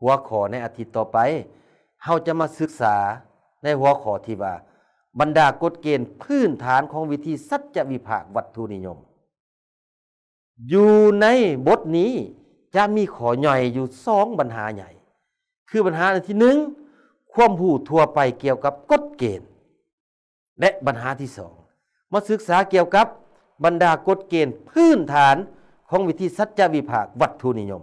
หัวขอในอาทิตย์ต่อไปเราจะมาศึกษาในหัวขอที่ว่าบรรดากฎเกณฑ์พื้นฐานของวิธีสัจวิภาควัตถุนิยม อยู่ในบทนี้จะมีขอใหญ่อยู่สองปัญหาใหญ่ คือปัญหาที่หนึ่งความผู้ทั่วไปเกี่ยวกับกฎเกณฑ์ และปัญหาที่สองมาศึกษาเกี่ยวกับบรรดากฎเกณฑ์พื้นฐานของวิธีสัจวิภาควัตถุนิยม